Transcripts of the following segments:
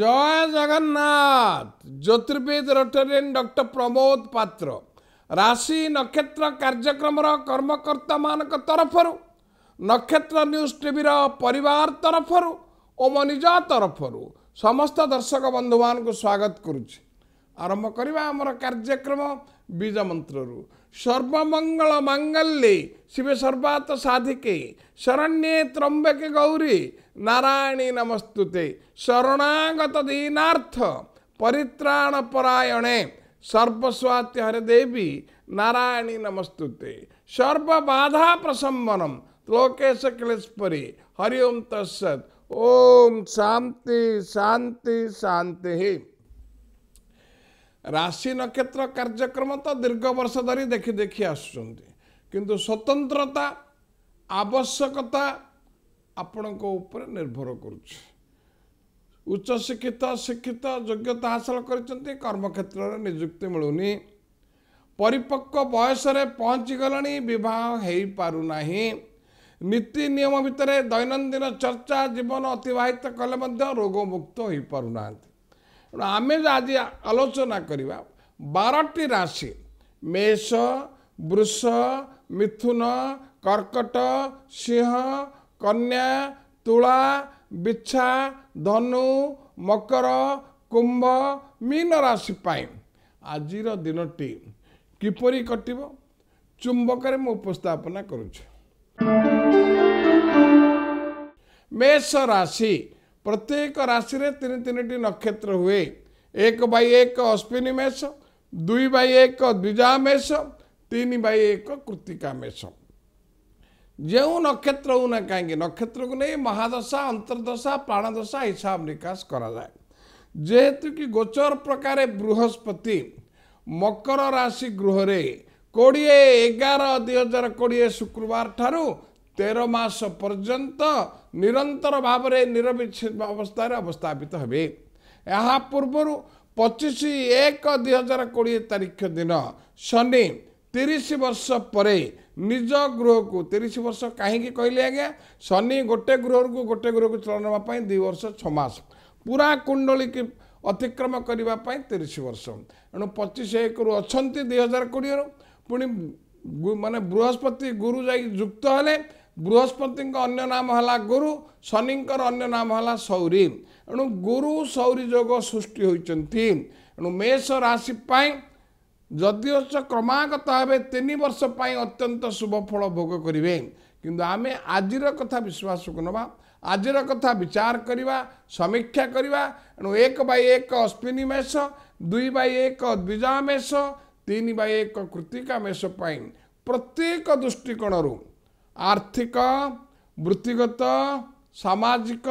ଜୟ ଜଗନ୍ନାଥ ଜ୍ୟୋତିର୍ବିଦ Rotarian doctor Pramod Patra ରାଶି ନକ୍ଷତ୍ର କାର୍ଯ୍ୟକ୍ରମର କର୍ମକର୍ତ୍ତାମାନଙ୍କ ତରଫରୁ ନକ୍ଷତ୍ର ନ୍ୟୁଜ୍ ଟିଭିର ପରିବାର ତରଫରୁ ଓ ମୋ ନିଜ ତରଫରୁ ସମସ୍ତ ଦର୍ଶକ ବନ୍ଧୁମାନଙ୍କୁ ସ୍ୱାଗତ କରୁଛି ଆରମ୍ଭ କରିବା ଆମର କାର୍ଯ୍ୟକ୍ରମ बीजमंत्रु सर्व मंगळ मंगल्ये शिवे सर्वा साधिके शरण्ये त्र्यंबके गौरी नारायणी नमस्तुते शरणागत दीनार्थ परित्राण परायणे सर्वस्वात हरे देवी नारायण नमस्तु ते सर्वाधा प्रशमनं लोकेश किलेशरी ओम शांति शांति ରାଶି ନକ୍ଷତ୍ର କାର୍ଯ୍ୟକ୍ରମ ତ ଦୀର୍ଘ ବର୍ଷ ଧରି ଦେଖି ଦେଖି ଆସୁଛନ୍ତି କିନ୍ତୁ ସ୍ୱତନ୍ତ୍ରତା ଆବଶ୍ୟକତା ଆପଣଙ୍କ ଉପରେ ନିର୍ଭର କରୁଛି ଉଚ୍ଚଶିକ୍ଷିତ ଶିକ୍ଷିତ ଯୋଗ୍ୟତା ହାସଲ କରିଛନ୍ତି କର୍ମକ୍ଷେତ୍ରରେ ନିଯୁକ୍ତି ମିଳୁନି ପରିପକ୍ୱ ବୟସରେ ପହଞ୍ଚିଗଲାଣି ବିବାହ ହୋଇପାରୁନାହିଁ ନୀତି ନିୟମ ଭିତରେ ଦୈନନ୍ଦିନ ଚର୍ଚ୍ଚା ଜୀବନ ଅତିବାହିତ କଲେ ମଧ୍ୟ ରୋଗମୁକ୍ତ ହୋଇପାରୁନାହାନ୍ତି ତେଣୁ ଆମେ ଆଜି ଆଲୋଚନା କରିବା ବାରଟି ରାଶି ମେଷ ବୃଷ ମିଥୁନ କର୍କଟ ସିଂହ କନ୍ୟା ତୁଳା ବିଛା ଧନୁ ମକର କୁମ୍ଭ ମୀନ ରାଶି ପାଇଁ ଆଜିର ଦିନଟି କିପରି କଟିବ ଚୁମ୍ବକରେ ମୁଁ ଉପସ୍ଥାପନା କରୁଛି ମେଷ ରାଶି ପ୍ରତ୍ୟେକ ରାଶିରେ ତିନି ତିନିଟି ନକ୍ଷତ୍ର ହୁଏ ଏକ ବାଇ ଏକ ଅଶ୍ୱିନୀ ମେଷ ଦୁଇ ବାଇ ଏକ ଦ୍ୱିଜା ମେଷ ତିନି ବାଇ ଏକ କୃତିକା ମେଷ ଯେଉଁ ନକ୍ଷତ୍ର ହେଉ ନା କାହିଁକି ନକ୍ଷତ୍ରକୁ ନେଇ ମହାଦଶା ଅନ୍ତର୍ଦ୍ଦଶା ପ୍ରାଣଦଶା ହିସାବ ନିକାଶ କରାଯାଏ ଯେହେତୁ କି ଗୋଚର ପ୍ରକାରେ ବୃହସ୍ପତି ମକର ରାଶି ଗୃହରେ କୋଡ଼ିଏ ଏଗାର ଦୁଇ ହଜାର କୋଡ଼ିଏ ଶୁକ୍ରବାର ଠାରୁ ତେର ମାସ ପର୍ଯ୍ୟନ୍ତ ନିରନ୍ତର ଭାବରେ ନିରବିଚ୍ଛିନ୍ନ ଅବସ୍ଥାରେ ଅବସ୍ଥାପିତ ହେବେ ଏହା ପୂର୍ବରୁ ପଚିଶ ଏକ ଦୁଇ ହଜାର କୋଡ଼ିଏ ତାରିଖ ଦିନ ଶନି ତିରିଶ ବର୍ଷ ପରେ ନିଜ ଗୃହକୁ ତିରିଶ ବର୍ଷ କାହିଁକି କହିଲେ ଆଜ୍ଞା ଶନି ଗୋଟେ ଗୃହରୁ ଗୋଟେ ଗୃହକୁ ଚଳନ ହେବା ପାଇଁ ଦୁଇ ବର୍ଷ ଛଅ ମାସ ପୁରା କୁଣ୍ଡଳୀକି ଅତିକ୍ରମ କରିବା ପାଇଁ ତିରିଶ ବର୍ଷ ଏଣୁ ପଚିଶ ଏକରୁ ଅଛନ୍ତି ଦୁଇ ହଜାର କୋଡ଼ିଏରୁ ପୁଣି ମାନେ ବୃହସ୍ପତି ଗୁରୁ ଯାଇ ଯୁକ୍ତ ହେଲେ ବୃହସ୍ପତିଙ୍କ ଅନ୍ୟ ନାମ ହେଲା ଗୁରୁ ଶନିଙ୍କର ଅନ୍ୟ ନାମ ହେଲା ସୌରୀ ଏଣୁ ଗୁରୁ ସୌରୀ ଯୋଗ ସୃଷ୍ଟି ହୋଇଛନ୍ତି ଏଣୁ ମେଷ ରାଶି ପାଇଁ ଯଦିଓ କ୍ରମାଗତ ଭାବେ ତିନି ବର୍ଷ ପାଇଁ ଅତ୍ୟନ୍ତ ଶୁଭଫଳ ଭୋଗ କରିବେ କିନ୍ତୁ ଆମେ ଆଜିର କଥା ବିଶ୍ୱାସକୁ ନେବା ଆଜିର କଥା ବିଚାର କରିବା ସମୀକ୍ଷା କରିବା ଏଣୁ ଏକ ବାଇ ଏକ ଅଶ୍ୱିନୀ ମେଷ ଦୁଇ ବାଇ ଏକ ଦ୍ୱିଜା ମେଷ ତିନି ବାଇ ଏକ କୃତିକା ମେଷ ପାଇଁ ପ୍ରତ୍ୟେକ ଦୃଷ୍ଟିକୋଣରୁ ଆର୍ଥିକ ବୃତ୍ତିଗତ ସାମାଜିକ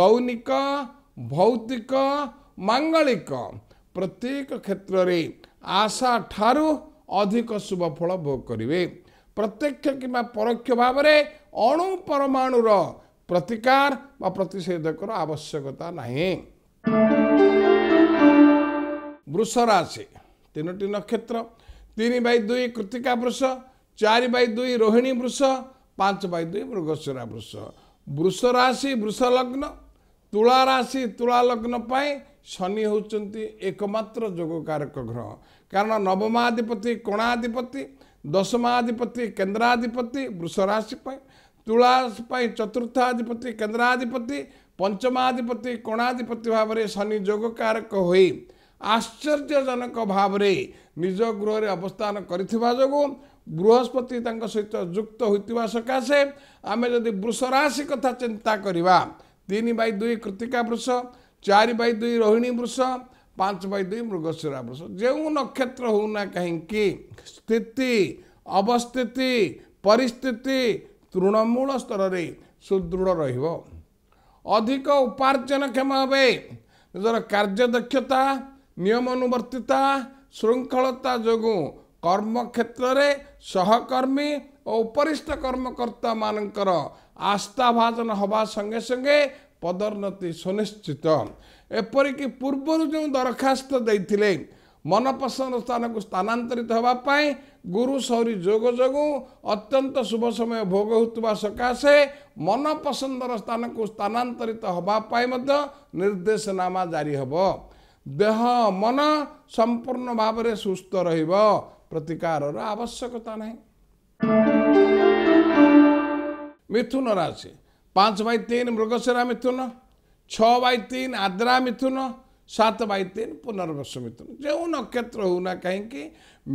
ଦୈନିକ ଭୌତିକ ମାଙ୍ଗଳିକ ପ୍ରତ୍ୟେକ କ୍ଷେତ୍ରରେ ଆଶା ଠାରୁ ଅଧିକ ଶୁଭଫଳ ଭୋଗ କରିବେ ପ୍ରତ୍ୟକ୍ଷ କିମ୍ବା ପରୋକ୍ଷ ଭାବରେ ଅଣୁ ପରମାଣୁର ପ୍ରତିକାର ବା ପ୍ରତିଷେଧକର ଆବଶ୍ୟକତା ନାହିଁ ବୃଷ ରାଶି ତିନୋଟି ନକ୍ଷତ୍ର ତିନି ବାଇ ଦୁଇ କୃତିକା ବୃଷ ଚାରି ବାଇ ଦୁଇ ରୋହିଣୀ ବୃଷ ପାଞ୍ଚ ବାଇ ଦୁଇ ମୃଗସୁରା ବୃଷ ବୃଷ ରାଶି ବୃଷ ଲଗ୍ନ ତୁଳା ରାଶି ତୁଳା ଲଗ୍ନ ପାଇଁ ଶନି ହେଉଛନ୍ତି ଏକମାତ୍ର ଯୋଗକାରକ ଗ୍ରହ କାରଣ ନବମାଧିପତି କୋଣାଧିପତି ଦଶମାଧିପତି କେନ୍ଦ୍ରାଧିପତି ବୃଷ ରାଶି ପାଇଁ ତୁଳା ପାଇଁ ଚତୁର୍ଥାଧିପତି କେନ୍ଦ୍ରାଧିପତି ପଞ୍ଚମାଧିପତି କୋଣାଧିପତି ଭାବରେ ଶନି ଯୋଗକାରକ ହୋଇ ଆଶ୍ଚର୍ଯ୍ୟଜନକ ଭାବରେ ନିଜ ଗୃହରେ ଅବସ୍ଥାନ କରିଥିବା ଯୋଗୁଁ ବୃହସ୍ପତି ତାଙ୍କ ସହିତ ଯୁକ୍ତ ହୋଇଥିବା ସକାଶେ ଆମେ ଯଦି ବୃଷ ରାଶି କଥା ଚିନ୍ତା କରିବା ତିନି ବାଇ ଦୁଇ କୃତିକା ବୃଷ ଚାରି ବାଇ ଦୁଇ ରୋହିଣୀ ବୃଷ ପାଞ୍ଚ ବାଇ ଦୁଇ ମୃଗଶିରା ବୃଷ ଯେଉଁ ନକ୍ଷତ୍ର ହେଉନା କାହିଁକି ସ୍ଥିତି ଅବସ୍ଥିତି ପରିସ୍ଥିତି ତୃଣମୂଳ ସ୍ତରରେ ସୁଦୃଢ଼ ରହିବ ଅଧିକ ଉପାର୍ଜନକ୍ଷମ ହେବେ ନିଜର କାର୍ଯ୍ୟଦକ୍ଷତା ନିୟମାନୁବର୍ତ୍ତିତା ଶୃଙ୍ଖଳତା ଯୋଗୁଁ କର୍ମକ୍ଷେତ୍ରରେ ସହକର୍ମୀ ଓ ଉପରିଷ୍ଟ କର୍ମକର୍ତ୍ତାମାନଙ୍କର ଆସ୍ଥାଭାଜନ ହେବା ସଙ୍ଗେ ସଙ୍ଗେ ପଦୋନ୍ନତି ସୁନିଶ୍ଚିତ ଏପରିକି ପୂର୍ବରୁ ଯେଉଁ ଦରଖାସ୍ତ ଦେଇଥିଲେ ମନପସନ୍ଦ ସ୍ଥାନକୁ ସ୍ଥାନାନ୍ତରିତ ହେବା ପାଇଁ ଗୁରୁ ସୌରୀ ଯୋଗ ଯୋଗୁଁ ଅତ୍ୟନ୍ତ ଶୁଭ ସମୟ ଭୋଗ ହେଉଥିବା ସକାଶେ ମନପସନ୍ଦର ସ୍ଥାନକୁ ସ୍ଥାନାନ୍ତରିତ ହେବା ପାଇଁ ମଧ୍ୟ ନିର୍ଦ୍ଦେଶନାମା ଜାରି ହେବ ଦେହ ମନ ସମ୍ପୂର୍ଣ୍ଣ ଭାବରେ ସୁସ୍ଥ ରହିବ ପ୍ରତିକାରର ଆବଶ୍ୟକତା ନାହିଁ ମିଥୁନ ରାଶି ପାଞ୍ଚ ବାଇ ତିନି ମୃଗସେରା ମିଥୁନ ଛଅ ବାଇ ତିନି ଆଦ୍ରା ମିଥୁନ ସାତ ବାଇ ତିନି ପୁନର୍ବଶ ମିଥୁନ ଯେଉଁ ନକ୍ଷତ୍ର ହେଉ ନା କାହିଁକି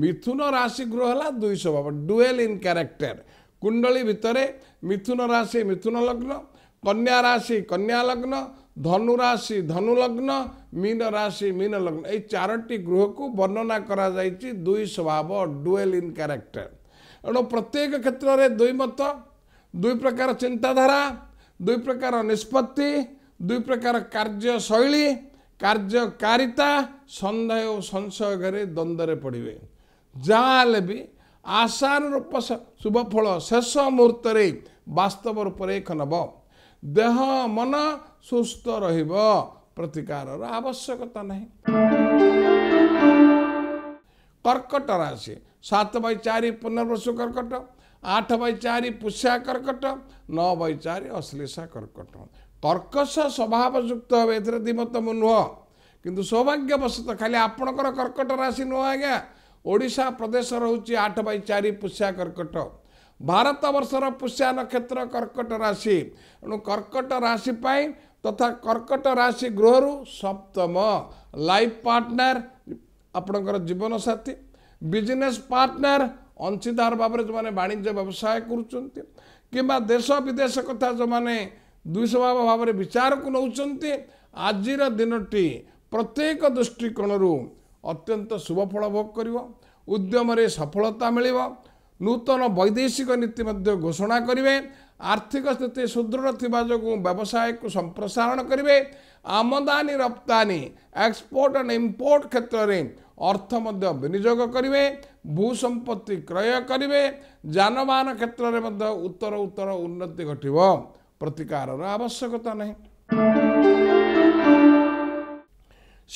ମିଥୁନ ରାଶି ଗୃହ ହେଲା ଦୁଇ ସ୍ୱଭାବ ଡୁଏଲ୍ ଇନ୍ କ୍ୟାରେକ୍ଟର କୁଣ୍ଡଳୀ ଭିତରେ ମିଥୁନ ରାଶି ମିଥୁନ ଲଗ୍ନ କନ୍ୟା ରାଶି କନ୍ୟା ଲଗ୍ନ ଧନୁରାଶି ଧନୁଲଗ୍ନ ମୀନରାଶି ମୀନଲଗ୍ନ ଏଇ ଚାରୋଟି ଗୃହକୁ ବର୍ଣ୍ଣନା କରାଯାଇଛି ଦୁଇ ସ୍ୱଭାବ ଡୁଏଲ୍ ଇନ୍ କ୍ୟାରେକ୍ଟର ଏଣୁ ପ୍ରତ୍ୟେକ କ୍ଷେତ୍ରରେ ଦୁଇ ମତ ଦୁଇ ପ୍ରକାର ଚିନ୍ତାଧାରା ଦୁଇ ପ୍ରକାର ନିଷ୍ପତ୍ତି ଦୁଇ ପ୍ରକାର କାର୍ଯ୍ୟଶୈଳୀ କାର୍ଯ୍ୟକାରିତା ସନ୍ଦେହ ଓ ସଂଶୟ ଘରେ ଦ୍ୱନ୍ଦ୍ୱରେ ପଡ଼ିବେ ଯାହା ହେଲେ ବି ଆଶାନୁରୂପ ଶୁଭଫଳ ଶେଷ ମୁହୂର୍ତ୍ତରେ ବାସ୍ତବ ରୂପରେ ଏକ ନେବ ଦେହ ମନ ସୁସ୍ଥ ରହିବ ପ୍ରତିକାରର ଆବଶ୍ୟକତା ନାହିଁ କର୍କଟ ରାଶି ସାତ ବାଇ ଚାରି ପୁନର୍ବଶ କର୍କଟ ଆଠ ବାଇ ଚାରି ପୁଷା କର୍କଟ ନଅ ବାଇ ଚାରି ଅଶ୍ଳେଷା କର୍କଟ କର୍କଶ ସ୍ୱଭାବ ଯୁକ୍ତ ହେବେ ଏଥିରେ ଦିମତ ମୁଁ ନୁହଁ କିନ୍ତୁ ସୌଭାଗ୍ୟବଶତଃ ଖାଲି ଆପଣଙ୍କର କର୍କଟ ରାଶି ନୁହଁ ଆଜ୍ଞା ଓଡ଼ିଶା ପ୍ରଦେଶ ରହୁଛି ଆଠ ବାଇ ଚାରି ପୁଷା କର୍କଟ ଭାରତ ବର୍ଷର ପୁଷ୍ୟା ନକ୍ଷତ୍ର କର୍କଟ ରାଶି ଏଣୁ କର୍କଟ ରାଶି ପାଇଁ ତଥା କର୍କଟ ରାଶି ଗୃହରୁ ସପ୍ତମ ଲାଇଫ୍ ପାର୍ଟନର ଆପଣଙ୍କର ଜୀବନସାଥୀ ବିଜନେସ୍ ପାର୍ଟନର ଅଂଶୀଦାର ଭାବରେ ଯେଉଁମାନେ ବାଣିଜ୍ୟ ବ୍ୟବସାୟ କରୁଛନ୍ତି କିମ୍ବା ଦେଶ ବିଦେଶ କଥା ଯେଉଁମାନେ ଦୁଇସ୍ୱଭାବ ଭାବରେ ବିଚାରକୁ ନେଉଛନ୍ତି ଆଜିର ଦିନଟି ପ୍ରତ୍ୟେକ ଦୃଷ୍ଟିକୋଣରୁ ଅତ୍ୟନ୍ତ ଶୁଭଫଳ ଭୋଗ କରିବ ଉଦ୍ୟମରେ ସଫଳତା ମିଳିବ ନୂତନ ବୈଦେଶିକ ନୀତି ମଧ୍ୟ ଘୋଷଣା କରିବେ ଆର୍ଥିକ ସ୍ଥିତି ସୁଦୃଢ଼ ଥିବା ଯୋଗୁଁ ବ୍ୟବସାୟକୁ ସମ୍ପ୍ରସାରଣ କରିବେ ଆମଦାନୀ ରପ୍ତାନୀ ଏକ୍ସପୋର୍ଟ ଆଣ୍ଡ ଇମ୍ପୋର୍ଟ କ୍ଷେତ୍ରରେ ଅର୍ଥ ମଧ୍ୟ ବିନିଯୋଗ କରିବେ ଭୂ ସମ୍ପତ୍ତି କ୍ରୟ କରିବେ ଯାନବାହନ କ୍ଷେତ୍ରରେ ମଧ୍ୟ ଉତ୍ତର ଉତ୍ତର ଉନ୍ନତି ଘଟିବ ପ୍ରତିକାରର ଆବଶ୍ୟକତା ନାହିଁ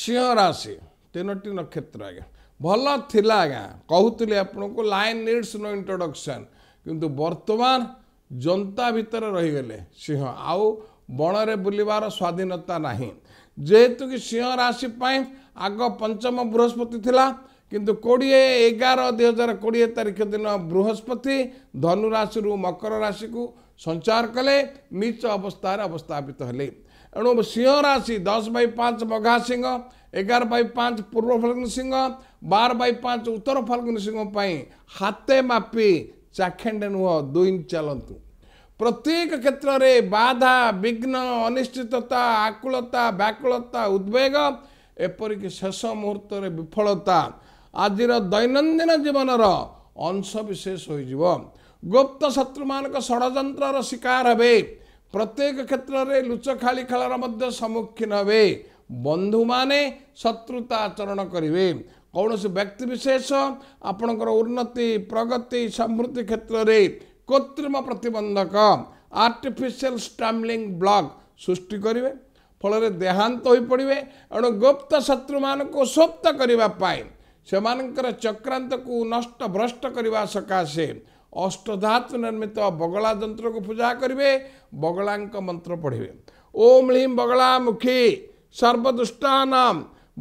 ସିଂହ ରାଶି ତିନୋଟି ନକ୍ଷତ୍ର ଆଜ୍ଞା ଭଲ ଥିଲା ଆଜ୍ଞା କହୁଥିଲି ଆପଣଙ୍କୁ ଲାଇନ୍ ନିଡ଼ସ୍ ନୋ ଇଣ୍ଟ୍ରୋଡ଼କ୍ସନ୍ କିନ୍ତୁ ବର୍ତ୍ତମାନ ଜନତା ଭିତରେ ରହିଗଲେ ସିଂହ ଆଉ ବଣରେ ବୁଲିବାର ସ୍ୱାଧୀନତା ନାହିଁ ଯେହେତୁ କି ସିଂହ ରାଶି ପାଇଁ ଆଗ ପଞ୍ଚମ ବୃହସ୍ପତି ଥିଲା କିନ୍ତୁ କୋଡ଼ିଏ ଏଗାର ଦୁଇ ହଜାର କୋଡ଼ିଏ ତାରିଖ ଦିନ ବୃହସ୍ପତି ଧନୁରାଶିରୁ ମକର ରାଶିକୁ ସଞ୍ଚାର କଲେ ନିଚ ଅବସ୍ଥାରେ ଅବସ୍ଥାପିତ ହେଲେ ଏଣୁ ସିଂହ ରାଶି ଦଶ ବାଇ ପାଞ୍ଚ ମଘା ସିଂହ ଏଗାର ବାଇ ପାଞ୍ଚ ପୂର୍ବ ଫାଲ୍ଗୁନ ସିଂହ ବାର ବାଇ ପାଞ୍ଚ ଉତ୍ତର ଫାଲ୍ଗୁନ ସିଂହ ପାଇଁ ହାତେ ମାପି ଚାଖେଣ୍ଡେ ନୁହଁ ଦୁଇ ଚାଲନ୍ତୁ ପ୍ରତ୍ୟେକ କ୍ଷେତ୍ରରେ ବାଧା ବିଘ୍ନ ଅନିଶ୍ଚିତତା ଆକୁଳତା ବ୍ୟାକୁଳତା ଉଦ୍ବେଗ ଏପରିକି ଶେଷ ମୁହୂର୍ତ୍ତରେ ବିଫଳତା ଆଜିର ଦୈନନ୍ଦିନ ଜୀବନର ଅଂଶବିଶେଷ ହୋଇଯିବ ଗୁପ୍ତ ଶତ୍ରୁମାନଙ୍କ ଷଡ଼ଯନ୍ତ୍ରର ଶିକାର ହେବେ ପ୍ରତ୍ୟେକ କ୍ଷେତ୍ରରେ ଲୁଚଖାଳି ଖେଳର ମଧ୍ୟ ସମ୍ମୁଖୀନ ହେବେ ବନ୍ଧୁମାନେ ଶତ୍ରୁତା ଆଚରଣ କରିବେ କୌଣସି ବ୍ୟକ୍ତିବିଶେଷ ଆପଣଙ୍କର ଉନ୍ନତି ପ୍ରଗତି ସମୃଦ୍ଧି କ୍ଷେତ୍ରରେ କୃତ୍ରିମ ପ୍ରତିବନ୍ଧକ ଆର୍ଟିଫିସିଆଲ ଷ୍ଟାମ୍ପଲିଂ ବ୍ଲକ୍ ସୃଷ୍ଟି କରିବେ ଫଳରେ ଦେହାନ୍ତ ହୋଇପଡ଼ିବେ ଏଣୁ ଗୁପ୍ତ ଶତ୍ରୁମାନଙ୍କୁ ସୁପ୍ତ କରିବା ପାଇଁ ସେମାନଙ୍କର ଚକ୍ରାନ୍ତକୁ ନଷ୍ଟ ଭ୍ରଷ୍ଟ କରିବା ସକାଶେ ଅଷ୍ଟଧାତୁ ନିର୍ମିତ ବଗଳା ଯନ୍ତ୍ରକୁ ପୂଜା କରିବେ ବଗଳାଙ୍କ ମନ୍ତ୍ର ପଢ଼ିବେ ଓମ୍ ହ୍ଲିମ୍ ବଗଳା ମୁଖୀ सर्वदुष्टानां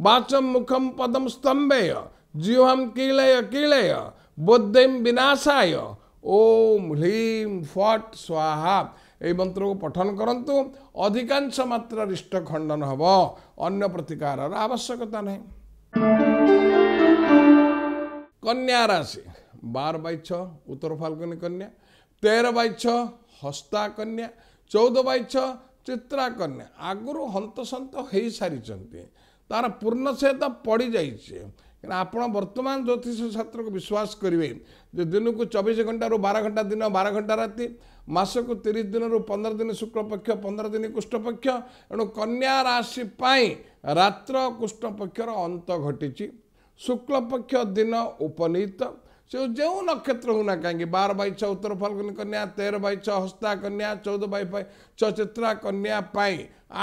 वाचं मुखं पदं स्तम्भेय जिह्वं कीलय कीलय बुद्धिं विनाशाय ओम ह्लीं फट स्वाहा এই মন্ত্রকে पठन করতু अधिकांश মাত্রার ইষ্ট খণ্ডন হব অন্য প্রতিকারর আবশ্যকতা নাই কন্যা রাশি बार বাই ছ ଚିତ୍ରାକନ୍ୟା ଆଗରୁ ହନ୍ତସନ୍ତ ହୋଇସାରିଛନ୍ତି ତା'ର ପୂର୍ଣ୍ଣ ସେ ତ ପଡ଼ିଯାଇଛି କାରଣ ଆପଣ ବର୍ତ୍ତମାନ ଜ୍ୟୋତିଷ ଶାସ୍ତ୍ରକୁ ବିଶ୍ୱାସ କରିବେ ଯେ ଦିନକୁ ଚବିଶ ଘଣ୍ଟାରୁ ବାର ଘଣ୍ଟା ଦିନ ବାର ଘଣ୍ଟା ରାତି ମାସକୁ ତିରିଶ ଦିନରୁ ପନ୍ଦର ଦିନ ଶୁକ୍ଳପକ୍ଷ ପନ୍ଦର ଦିନ କୁଷ୍ଠପକ୍ଷ ଏଣୁ କନ୍ୟା ରାଶି ପାଇଁ ରାତ୍ର କୁଷ୍ଠପକ୍ଷର ଅନ୍ତ ଘଟିଛି ଶୁକ୍ଳପକ୍ଷ ଦିନ ଉପନୀତ ସେ ଯେଉଁ ନକ୍ଷତ୍ର ହଉ ନା କାହିଁକି ବାର ବାଇ ଛଅ ଉତ୍ତର ଫାଲ୍ଗୁନି କନ୍ୟା ତେର ବାଇ ଛଅ ହସ୍ତା କନ୍ୟା ଚଉଦ ବାଇ ଛଅ ଚିତ୍ରା କନ୍ୟା ପାଇଁ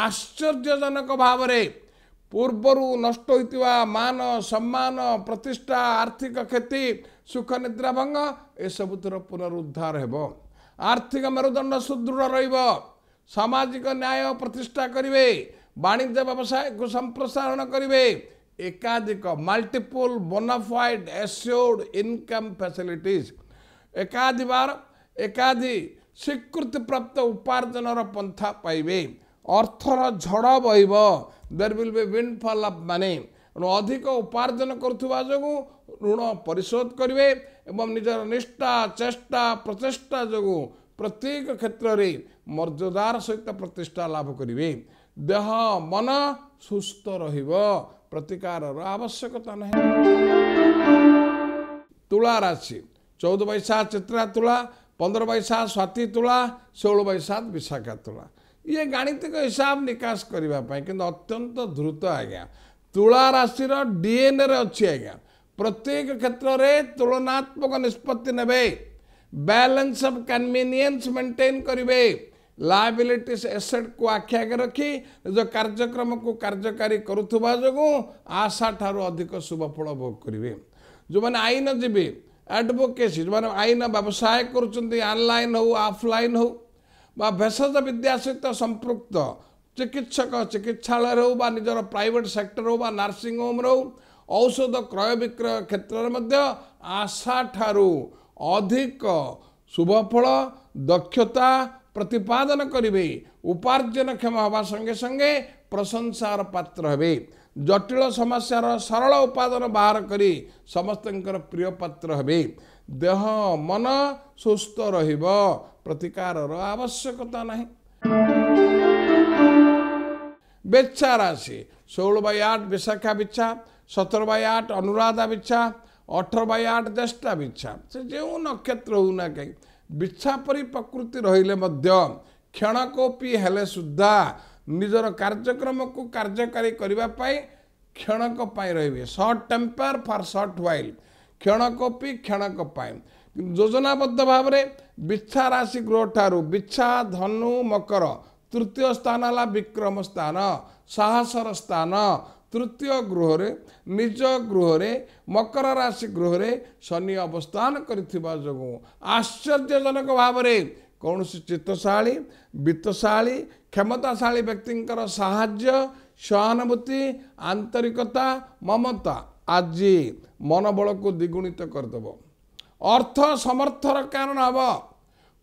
ଆଶ୍ଚର୍ଯ୍ୟଜନକ ଭାବରେ ପୂର୍ବରୁ ନଷ୍ଟ ହୋଇଥିବା ମାନ ସମ୍ମାନ ପ୍ରତିଷ୍ଠା ଆର୍ଥିକ କ୍ଷତି ସୁଖ ନିଦ୍ରା ଭଙ୍ଗ ଏସବୁଥିର ପୁନରୁଦ୍ଧାର ହେବ ଆର୍ଥିକ ମେରୁଦଣ୍ଡ ସୁଦୃଢ଼ ରହିବ ସାମାଜିକ ନ୍ୟାୟ ପ୍ରତିଷ୍ଠା କରିବେ ବାଣିଜ୍ୟ ବ୍ୟବସାୟକୁ ସମ୍ପ୍ରସାରଣ କରିବେ ଏକାଧିକ multiple bonafide assured income facilities ଏକାଧିବାର ଏକାଧି ସ୍ୱୀକୃତିପ୍ରାପ୍ତ ଉପାର୍ଜନର ପନ୍ଥା ପାଇବେ ଅର୍ଥର ଝଡ଼ ବହିବ there will be windfall of ମାନେ ଏଣୁ ଅଧିକ ଉପାର୍ଜନ କରୁଥିବା ଯୋଗୁଁ ଋଣ ପରିଶୋଧ କରିବେ ଏବଂ ନିଜର ନିଷ୍ଠା ଚେଷ୍ଟା ପ୍ରଚେଷ୍ଟା ଯୋଗୁଁ ପ୍ରତ୍ୟେକ କ୍ଷେତ୍ରରେ ମର୍ଯ୍ୟାଦାର ସହିତ ପ୍ରତିଷ୍ଠା ଲାଭ କରିବେ ଦେହ ମନ ସୁସ୍ଥ ରହିବ प्रतिकार आवश्यकता नै तुला राशि चौध वैशाख चित्रा तुला पंद्रह वैशाख स्वाति तुला षोल वैशाख विशाखा तुला ये गाणितिक हिसाब निकाश करने कि अत्यंत द्रुत आज्ञा तुला राशि डीएनए रे अच्छी आज्ञा प्रत्येक क्षेत्र में तुलनात्मक निष्पत्ति ने बैलेंस अफ कन्वीनियंस मेंटेन करेंगे ଲାଏବିଲିଟିସ୍ ଏସେଟ୍କୁ ଆଖି ଆଗେ ରଖି ନିଜ କାର୍ଯ୍ୟକ୍ରମକୁ କାର୍ଯ୍ୟକାରୀ କରୁଥିବା ଯୋଗୁଁ ଆଶାଠାରୁ ଅଧିକ ଶୁଭଫଳ ଭୋଗ କରିବେ ଯେଉଁମାନେ ଆଇନ ଯିବେ ଆଡ଼ଭୋକେସି ଯେଉଁମାନେ ଆଇନ ବ୍ୟବସାୟ କରୁଛନ୍ତି ଅନ୍ଲାଇନ୍ ହେଉ ଅଫ୍ଲାଇନ୍ ହେଉ ବା ଭେଷଜ ବିଦ୍ୟା ସହିତ ସମ୍ପୃକ୍ତ ଚିକିତ୍ସକ ଚିକିତ୍ସାଳୟରେ ହେଉ ବା ନିଜର ପ୍ରାଇଭେଟ୍ ସେକ୍ଟର ହେଉ ବା ନର୍ସିଂହୋମ୍ରେ ହେଉ ଔଷଧ କ୍ରୟ ବିକ୍ରୟ କ୍ଷେତ୍ରରେ ମଧ୍ୟ ଆଶାଠାରୁ ଅଧିକ ଶୁଭଫଳ ଦକ୍ଷତା ପ୍ରତିପାଦନ କରିବେ ଉପାର୍ଜନକ୍ଷମ ହେବା ସଙ୍ଗେ ସଙ୍ଗେ ପ୍ରଶଂସାର ପାତ୍ର ହେବେ ଜଟିଳ ସମସ୍ୟାର ସରଳ ଉପାଦନ ବାହାର କରି ସମସ୍ତଙ୍କର ପ୍ରିୟ ପାତ୍ର ହେବେ ଦେହ ମନ ସୁସ୍ଥ ରହିବ ପ୍ରତିକାରର ଆବଶ୍ୟକତା ନାହିଁ ବେଛା ରାଶି ଷୋହଳ ବାଇ ଆଠ ବିଶାଖା ବିଛା ସତର ବାଇ ଆଠ ଅନୁରାଧା ବିଛା ଅଠର ବାଇ ଆଠ ଜ୍ୟେଷ୍ଠା ବିଛା ସେ ଯେଉଁ ନକ୍ଷତ୍ର ହେଉ ନା विछा परि प्रकृति रे हेले सुद्धा, निजर कार्यक्रमको कार्यकारी क्षणको पनि रे short temper for short while क्षणकपी क्षणको पनि जोजनाबद्ध भावे विछा राशि गृह ठु विछा धनु मकर तृतीय स्थान विक्रम स्थान साहस स्थान ତୃତୀୟ ଗୃହରେ ନିଜ ଗୃହରେ ମକର ରାଶି ଗୃହରେ ଶନି ଅବସ୍ଥାନ କରିଥିବା ଯୋଗୁଁ ଆଶ୍ଚର୍ଯ୍ୟଜନକ ଭାବରେ କୌଣସି ଚିତ୍ତଶାଳୀ ବିତ୍ତଶାଳୀ କ୍ଷମତାଶାଳୀ ବ୍ୟକ୍ତିଙ୍କର ସାହାଯ୍ୟ ସହାନୁଭୂତି ଆନ୍ତରିକତା ମମତା ଆଜି ମନୋବଳକୁ ଦ୍ୱିଗୁଣିତ କରିଦେବ ଅର୍ଥ ସମର୍ଥର କାରଣ ହେବ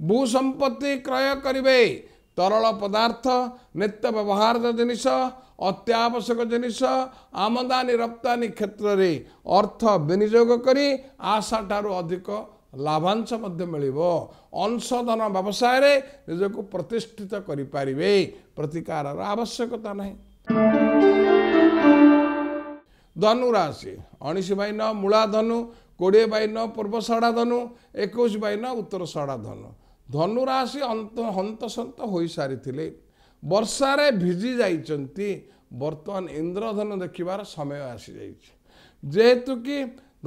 ଭୂ ସମ୍ପତ୍ତି କ୍ରୟ କରିବେ ତରଳ ପଦାର୍ଥ ନିତ୍ୟ ବ୍ୟବହାର ଜିନିଷ ଅତ୍ୟାବଶ୍ୟକ ଜିନିଷ ଆମଦାନୀ ରପ୍ତାନୀ କ୍ଷେତ୍ରରେ ଅର୍ଥ ବିନିଯୋଗ କରି ଆଶାଠାରୁ ଅଧିକ ଲାଭାଂଶ ମଧ୍ୟ ମିଳିବ ଅଂଶଧନ ବ୍ୟବସାୟରେ ନିଜକୁ ପ୍ରତିଷ୍ଠିତ କରିପାରିବେ ପ୍ରତିକାରର ଆବଶ୍ୟକତା ନାହିଁ ଧନୁ ରାଶି ଉଣେଇଶ ବାଇ ନଅ ମୂଳା ଧନୁ କୋଡ଼ିଏ ବାଇ ନଅ ପୂର୍ବ ଷଡ଼ା ଧନୁ ଏକୋଇଶ ବାଇ ନଅ ଉତ୍ତର ଷଡ଼ା ଧନୁ ଧନୁରାଶି ଅନ୍ତ ହନ୍ତସନ୍ତ ହୋଇସାରିଥିଲେ ବର୍ଷାରେ ଭିଜି ଯାଇଛନ୍ତି ବର୍ତ୍ତମାନ ଇନ୍ଦ୍ରଧନୁ ଦେଖିବାର ସମୟ ଆସିଯାଇଛି ଯେହେତୁ କି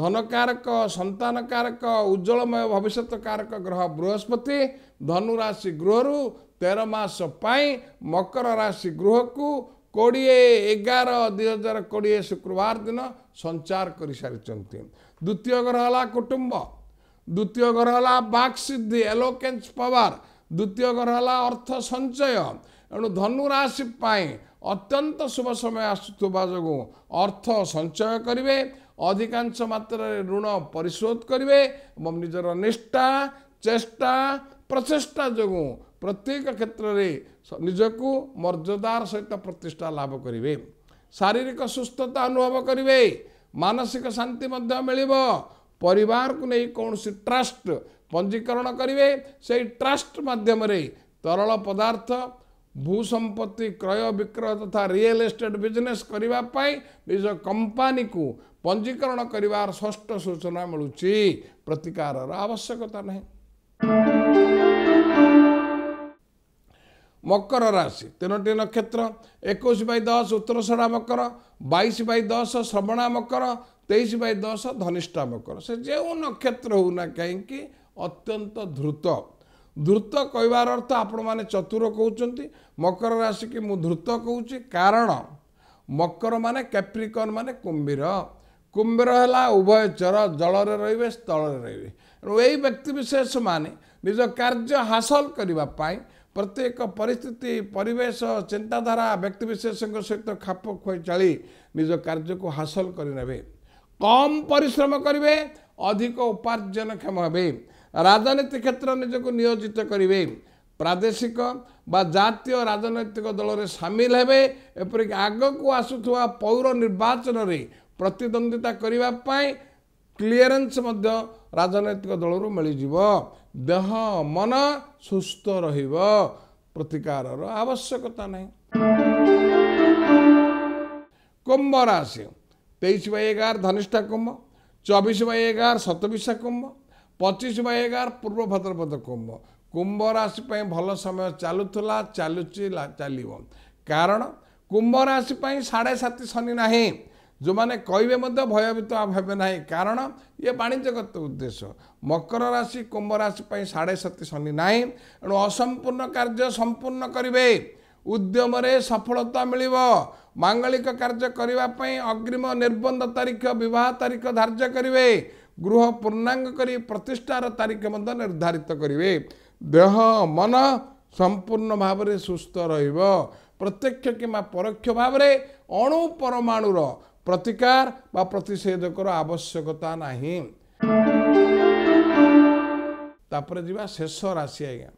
ଧନକାରକ ସନ୍ତାନକାରକ ଉଜ୍ଜଳମୟ ଭବିଷ୍ୟତକାରକ ଗ୍ରହ ବୃହସ୍ପତି ଧନୁରାଶି ଗୃହରୁ ତେର ମାସ ପାଇଁ ମକର ରାଶି ଗୃହକୁ କୋଡ଼ିଏ ଏଗାର ଦୁଇ ହଜାର କୋଡ଼ିଏ ଶୁକ୍ରବାର ଦିନ ସଞ୍ଚାର କରିସାରିଛନ୍ତି ଦ୍ୱିତୀୟ ଗ୍ରହ ହେଲା କୁଟୁମ୍ବ ଦ୍ୱିତୀୟ ଘର ହେଲା ବାକ୍ ସିଦ୍ଧି ଏଲୋକେନ୍ସ ପାୱାର ଦ୍ୱିତୀୟ ଘର ହେଲା ଅର୍ଥ ସଞ୍ଚୟ ଏଣୁ ଧନୁରାଶି ପାଇଁ ଅତ୍ୟନ୍ତ ଶୁଭ ସମୟ ଆସୁଥିବା ଯୋଗୁଁ ଅର୍ଥ ସଞ୍ଚୟ କରିବେ ଅଧିକାଂଶ ମାତ୍ରାରେ ଋଣ ପରିଶୋଧ କରିବେ ଏବଂ ନିଜର ନିଷ୍ଠା ଚେଷ୍ଟା ପ୍ରଚେଷ୍ଟା ଯୋଗୁଁ ପ୍ରତ୍ୟେକ କ୍ଷେତ୍ରରେ ନିଜକୁ ମର୍ଯ୍ୟାଦାର ସହିତ ପ୍ରତିଷ୍ଠା ଲାଭ କରିବେ ଶାରୀରିକ ସୁସ୍ଥତା ଅନୁଭବ କରିବେ ମାନସିକ ଶାନ୍ତି ମଧ୍ୟ ମିଳିବ ପରିବାରକୁ ନେଇ କୌଣସି ଟ୍ରଷ୍ଟ ପଞ୍ଜୀକରଣ କରିବେ ସେଇ ଟ୍ରଷ୍ଟ ମାଧ୍ୟମରେ ତରଳ ପଦାର୍ଥ ଭୂସମ୍ପତ୍ତି କ୍ରୟ ବିକ୍ରୟ ତଥା ରିଏଲ ଏଷ୍ଟେଟ୍ ବିଜନେସ୍ କରିବା ପାଇଁ ନିଜ କମ୍ପାନୀକୁ ପଞ୍ଜୀକରଣ କରିବାର ଷଷ୍ଠ ସୂଚନା ମିଳୁଛି ପ୍ରତିକାରର ଆବଶ୍ୟକତା ନାହିଁ ମକର ରାଶି ତିନୋଟି ନକ୍ଷତ୍ର ଏକୋଇଶ ବାଇ ଦଶ ଉତ୍ତରସଡ଼ା ମକର ବାଇଶ ବାଇ ଦଶ ଶ୍ରବଣା ମକର ତେଇଶ ବାଇ ଦଶ ଧନିଷ୍ଠା ମକର ସେ ଯେଉଁ ନକ୍ଷତ୍ର ହେଉନା କାହିଁକି ଅତ୍ୟନ୍ତ ଦ୍ରୁତ ଦ୍ରୁତ କହିବାର ଅର୍ଥ ଆପଣମାନେ ଚତୁର କହୁଛନ୍ତି ମକର ରାଶିକି ମୁଁ ଦ୍ରୁତ କହୁଛି କାରଣ ମକରମାନେ କ୍ୟାପ୍ରିକନ୍ ମାନେ କୁମ୍ଭୀର କୁମ୍ଭୀର ହେଲା ଉଭୟ ଚର ଜଳରେ ରହିବେ ସ୍ଥଳରେ ରହିବେ ଏଇ ଏହି ବ୍ୟକ୍ତିବିଶେଷମାନେ ନିଜ କାର୍ଯ୍ୟ ହାସଲ କରିବା ପାଇଁ ପ୍ରତ୍ୟେକ ପରିସ୍ଥିତି ପରିବେଶ ଚିନ୍ତାଧାରା ବ୍ୟକ୍ତିବିଶେଷଙ୍କ ସହିତ ଖାପ ଖୁଆଇ ଚାଳି ନିଜ କାର୍ଯ୍ୟକୁ ହାସଲ କରିନେବେ କମ୍ ପରିଶ୍ରମ କରିବେ ଅଧିକ ଉପାର୍ଜନକ୍ଷମ ହେବେ ରାଜନୀତି କ୍ଷେତ୍ର ନିଜକୁ ନିୟୋଜିତ କରିବେ ପ୍ରାଦେଶିକ ବା ଜାତୀୟ ରାଜନୈତିକ ଦଳରେ ସାମିଲ ହେବେ ଏପରିକି ଆଗକୁ ଆସୁଥିବା ପୌର ନିର୍ବାଚନରେ ପ୍ରତିଦ୍ୱନ୍ଦ୍ୱିତା କରିବା ପାଇଁ କ୍ଲିଅରାନ୍ସ ମଧ୍ୟ ରାଜନୈତିକ ଦଳରୁ ମିଳିଯିବ ଦେହ ମନ ସୁସ୍ଥ ରହିବ ପ୍ରତିକାରର ଆବଶ୍ୟକତା ନାହିଁ କୁମ୍ଭ ରାଶି तेईस बाई एगार धनिष्ठा कुंभ चौबीस बाई एगार सतबिशा कुंभ पचिश बाई एगार पूर्व भद्रपद कुंभ कुंभ राशि भल समय चलुला चलु चलो कारण কুম্ভ রাশি পাই সাড়ে সাতি শনি না যে কহবে মধ্যে ভয়ভীত ভাবে না কারণ ইয়ে বাণিজ্যগত উদ্দেশ্য মকর রাশি কুম্ভ রাশি পাই সাড়ে সাতি শনি না এণু অসম্পূর্ণ কার্য সম্পূর্ণ করবে উদ্যমরে সফলতা মিলব ମାଙ୍ଗଳିକ କାର୍ଯ୍ୟ କରିବା ପାଇଁ ଅଗ୍ରିମ ନିର୍ବନ୍ଧ ତାରିଖ ବିବାହ ତାରିଖ ଧାର୍ଯ୍ୟ କରିବେ ଗୃହ ପୂର୍ଣ୍ଣାଙ୍ଗ କରି ପ୍ରତିଷ୍ଠାର ତାରିଖ ମଧ୍ୟ ନିର୍ଦ୍ଧାରିତ କରିବେ ଦେହ ମନ ସମ୍ପୂର୍ଣ୍ଣ ଭାବରେ ସୁସ୍ଥ ରହିବ ପ୍ରତ୍ୟକ୍ଷ କିମ୍ବା ପରୋକ୍ଷ ଭାବରେ ଅଣୁ ପରମାଣୁର ପ୍ରତିକାର ବା ପ୍ରତିଷେଧକର ଆବଶ୍ୟକତା ନାହିଁ ତାପରେ ଯିବା ଶେଷ ରାଶି ଆଜ୍ଞା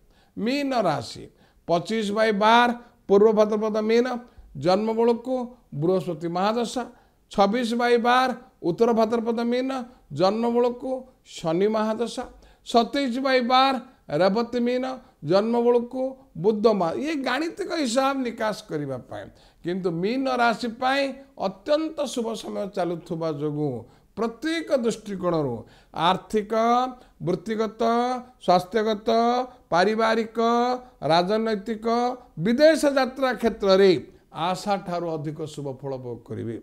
ମିନ ରାଶି ପଚିଶ ବାଇ ବାର ପୂର୍ବ ଭାଦ୍ରପଦ जन्म बेल बृहस्पति महादशा छब्बीस बै बार उत्तर भाद्रपद मीन जन्म बेल शनि महादशा सतैश बै बार रेवती मीन जन्म बेल को बुद्ध महा ये गाणितिक हिसाब निकाश करने किंतु मीन राशिपाई अत्यंत शुभ समय चलुवा जो प्रत्येक दृष्टिकोण रु आर्थिक वृत्तिगत स्वास्थ्यगत पारिवारिक राजनैतिक विदेश जात्रा क्षेत्र में ଆଶା ଠାରୁ ଅଧିକ ଶୁଭ ଫଳ ଭୋଗ କରିବେ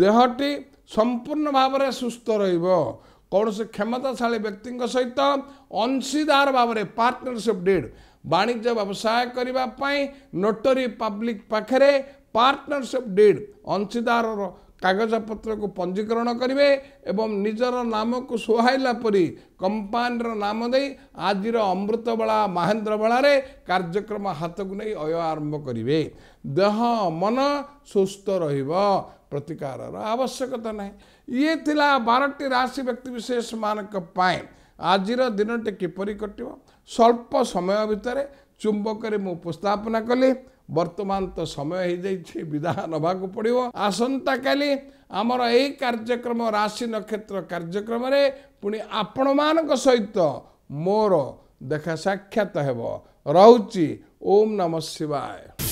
ଦେହଟି ସମ୍ପୂର୍ଣ୍ଣ ଭାବରେ ସୁସ୍ଥ ରହିବ କୌଣସି କ୍ଷମତାଶାଳୀ ବ୍ୟକ୍ତିଙ୍କ ସହିତ ଅଂଶୀଦାର ଭାବରେ ପାର୍ଟନରସିପ୍ ଡିଡ୍ ବାଣିଜ୍ୟ ବ୍ୟବସାୟ କରିବା ପାଇଁ ନୋଟରୀ ପବ୍ଲିକ୍ ପାଖରେ ପାର୍ଟନରସିପ୍ ଡିଡ୍ ଅଂଶୀଦାରର କାଗଜପତ୍ରକୁ ପଞ୍ଜୀକରଣ କରିବେ ଏବଂ ନିଜର ନାମକୁ ସୁହାଇଲା ପରି କମ୍ପାନୀର ନାମ ଦେଇ ଆଜିର ଅମୃତବେଳା ମହେନ୍ଦ୍ରବେଳାରେ କାର୍ଯ୍ୟକ୍ରମ ହାତକୁ ନେଇ ଅୟ ଆରମ୍ଭ କରିବେ ଦେହ ମନ ସୁସ୍ଥ ରହିବ ପ୍ରତିକାରର ଆବଶ୍ୟକତା ନାହିଁ ଇଏ ଥିଲା ବାରଟି ରାଶି ବ୍ୟକ୍ତିବିଶେଷମାନଙ୍କ ପାଇଁ ଆଜିର ଦିନଟି କିପରି କଟିବ ସ୍ୱଳ୍ପ ସମୟ ଭିତରେ ଚୁମ୍ବକରେ ମୁଁ ଉପସ୍ଥାପନା କଲି ବର୍ତ୍ତମାନ ତ ସମୟ ହୋଇଯାଇଛି ବିଦା ନେବାକୁ ପଡ଼ିବ ଆସନ୍ତାକାଲି ଆମର ଏହି କାର୍ଯ୍ୟକ୍ରମ ରାଶି ନକ୍ଷତ୍ର କାର୍ଯ୍ୟକ୍ରମରେ ପୁଣି ଆପଣମାନଙ୍କ ସହିତ ମୋର ଦେଖା ସାକ୍ଷାତ ହେବ ରହୁଛି ଓମ୍ ନମଃ ଶିବାୟ